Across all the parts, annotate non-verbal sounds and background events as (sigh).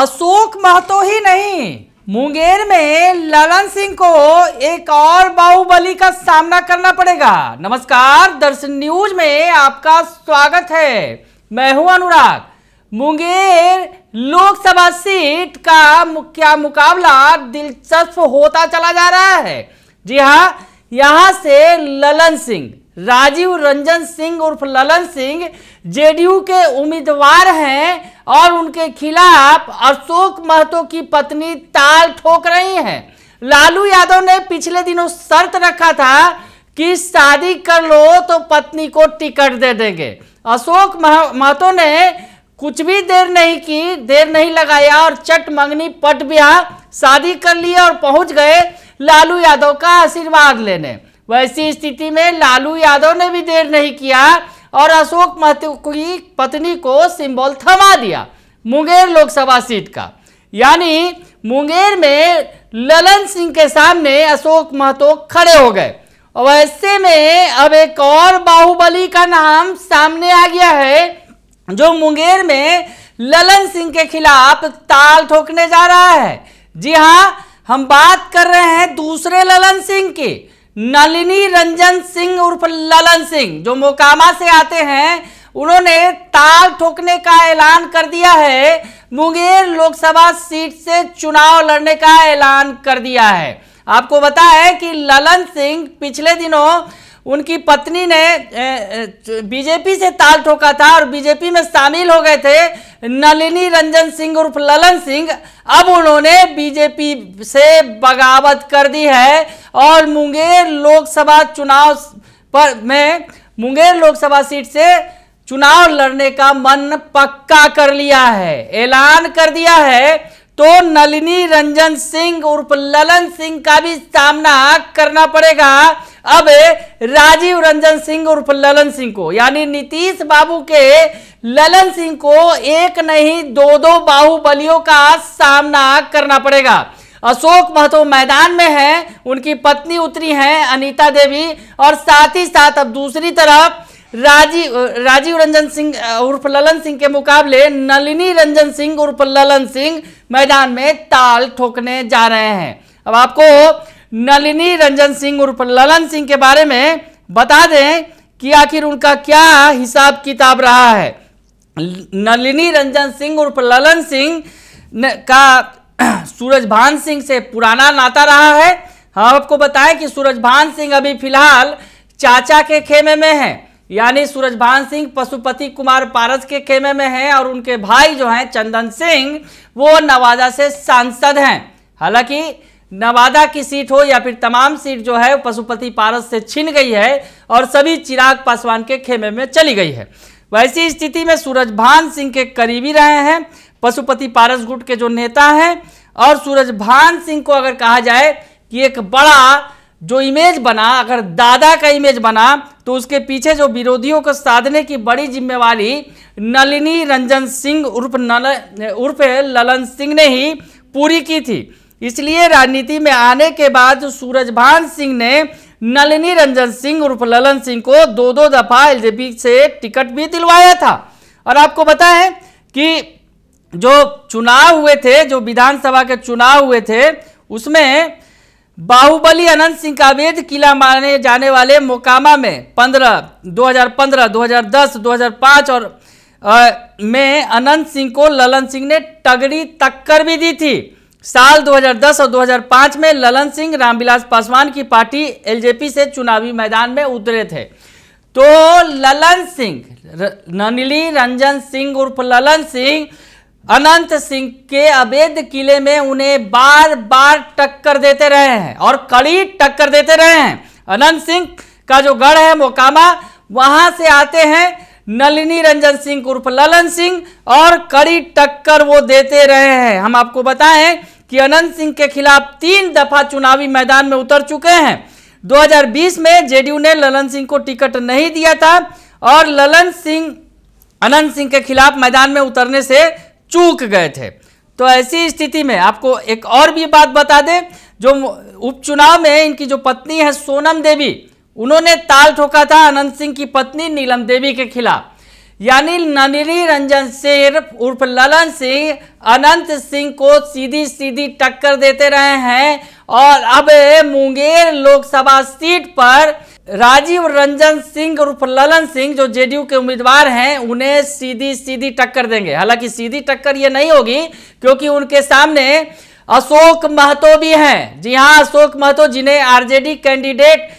अशोक महतो ही नहीं मुंगेर में ललन सिंह को एक और बाहुबली का सामना करना पड़ेगा नमस्कार दर्शन न्यूज में आपका स्वागत है मैं हूं अनुराग मुंगेर लोकसभा सीट का मुख्य मुकाबला दिलचस्प होता चला जा रहा है जी हाँ यहां से ललन सिंह राजीव रंजन सिंह उर्फ ललन सिंह जेडीयू के उम्मीदवार हैं और उनके खिलाफ अशोक महतो की पत्नी ताल ठोक रही हैं लालू यादव ने पिछले दिनों शर्त रखा था कि शादी कर लो तो पत्नी को टिकट दे देंगे अशोक महतो ने कुछ भी देर नहीं की देर नहीं लगाया और चट मंगनी पट ब्याह शादी कर लिए और पहुंच गए लालू यादव का आशीर्वाद लेने वैसी स्थिति में लालू यादव ने भी देर नहीं किया और अशोक महतो की पत्नी को सिंबल थमा दिया मुंगेर लोकसभा सीट का यानी मुंगेर में ललन सिंह के सामने अशोक महतो खड़े हो गए और ऐसे में अब एक और बाहुबली का नाम सामने आ गया है जो मुंगेर में ललन सिंह के खिलाफ ताल ठोकने जा रहा है जी हाँ हम बात कर रहे हैं दूसरे ललन सिंह की नलिनी रंजन सिंह उर्फ ललन सिंह जो मोकामा से आते हैं उन्होंने ताल ठोकने का ऐलान कर दिया है मुंगेर लोकसभा सीट से चुनाव लड़ने का ऐलान कर दिया है आपको बता है कि ललन सिंह पिछले दिनों उनकी पत्नी ने बीजेपी से ताल ठोका था और बीजेपी में शामिल हो गए थे नलिनी रंजन सिंह उर्फ ललन सिंह अब उन्होंने बीजेपी से बगावत कर दी है और मुंगेर लोकसभा चुनाव पर में मुंगेर लोकसभा सीट से चुनाव लड़ने का मन पक्का कर लिया है ऐलान कर दिया है तो नलिनी रंजन सिंह उर्फ ललन सिंह का भी सामना करना पड़ेगा अब राजीव रंजन सिंह उर्फ ललन सिंह को यानी नीतीश बाबू के ललन सिंह को एक नहीं दो दो बाहुबलियों का सामना करना पड़ेगा अशोक महतो मैदान में है उनकी पत्नी उतरी है अनीता देवी और साथ ही साथ अब दूसरी तरफ राजीव राजीव रंजन सिंह उर्फ ललन सिंह के मुकाबले नलिनी रंजन सिंह उर्फ ललन सिंह मैदान में ताल ठोकने जा रहे हैं अब आपको नलिनी रंजन सिंह उर्फ ललन सिंह के बारे में बता दें कि आखिर उनका क्या हिसाब किताब रहा है नलिनी रंजन सिंह उर्फ ललन सिंह का (clears throat) सूरजभान सिंह से पुराना नाता रहा है हम हाँ, आपको बताएं कि सूरजभान सिंह अभी फिलहाल चाचा के खेमे में हैं यानी सूरजभान सिंह पशुपति कुमार पारस के खेमे में हैं और उनके भाई जो हैं चंदन सिंह वो नवादा से सांसद हैं हालांकि नवादा की सीट हो या फिर तमाम सीट जो है पशुपति पारस से छिन गई है और सभी चिराग पासवान के खेमे में चली गई है वैसी स्थिति में सूरजभान सिंह के करीबी रहे हैं पशुपति पारस गुट के जो नेता हैं और सूरजभान सिंह को अगर कहा जाए कि एक बड़ा जो इमेज बना अगर दादा का इमेज बना तो उसके पीछे जो विरोधियों को साधने की बड़ी जिम्मेवारी नलिनी रंजन सिंह उर्फ नल उर्फ ललन सिंह ने ही पूरी की थी इसलिए राजनीति में आने के बाद सूरजभान सिंह ने नलिनी रंजन सिंह उर्फ ललन सिंह को दो दो दफा एल से टिकट भी दिलवाया था और आपको बताएं कि जो चुनाव हुए थे जो विधानसभा के चुनाव हुए थे उसमें बाहुबली अनंत सिंह का कावेद किला माने जाने वाले मोकामा में 15 2015 2010 2005 और आ, में अनंत सिंह को ललन सिंह ने टगड़ी टक्कर भी दी थी साल 2010 और 2005 में ललन सिंह रामविलास पासवान की पार्टी एलजेपी से चुनावी मैदान में उतरे थे तो ललन सिंह ननिली रंजन सिंह उर्फ ललन सिंह अनंत सिंह के अवैध किले में उन्हें बार बार टक्कर देते रहे हैं और कड़ी टक्कर देते रहे हैं अनंत सिंह का जो गढ़ है मोकामा वहां से आते हैं नलिनी रंजन सिंह उर्फ ललन सिंह और कड़ी टक्कर वो देते रहे हैं हम आपको बताएं कि अनंत सिंह के खिलाफ तीन दफा चुनावी मैदान में उतर चुके हैं 2020 में जेडीयू ने ललन सिंह को टिकट नहीं दिया था और ललन सिंह अनंत सिंह के खिलाफ मैदान में उतरने से चूक गए थे तो ऐसी स्थिति में आपको एक और भी बात बता दें जो उपचुनाव में इनकी जो पत्नी है सोनम देवी उन्होंने ताल ठोका था अनंत सिंह की पत्नी नीलम देवी के खिलाफ यानी ननिरी रंजन सिंह उर्फ ललन सिंह अनंत सिंह को सीधी सीधी टक्कर देते रहे हैं और अब मुंगेर लोकसभा सीट पर राजीव रंजन सिंह और ललन सिंह जो जेडीयू के उम्मीदवार हैं उन्हें सीधी सीधी टक्कर देंगे हालांकि सीधी टक्कर ये नहीं होगी क्योंकि उनके सामने अशोक महतो भी हैं जी हां अशोक महतो जिन्हें आरजेडी कैंडिडेट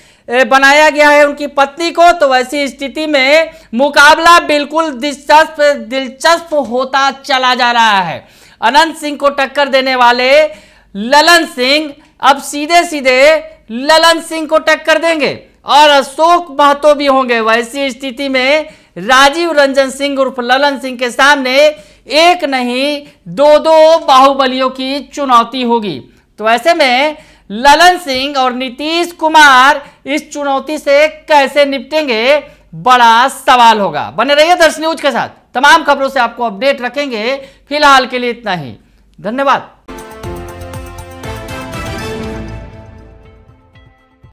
बनाया गया है उनकी पत्नी को तो ऐसी स्थिति में मुकाबला बिल्कुल दिलचस्प दिलचस्प होता चला जा रहा है अनंत सिंह को टक्कर देने वाले ललन सिंह अब सीधे सीधे ललन सिंह को टक्कर देंगे और अशोक महतो भी होंगे वैसी स्थिति में राजीव रंजन सिंह उर्फ ललन सिंह के सामने एक नहीं दो दो बाहुबलियों की चुनौती होगी तो ऐसे में ललन सिंह और नीतीश कुमार इस चुनौती से कैसे निपटेंगे बड़ा सवाल होगा बने रहिए दर्श न्यूज के साथ तमाम खबरों से आपको अपडेट रखेंगे फिलहाल के लिए इतना ही धन्यवाद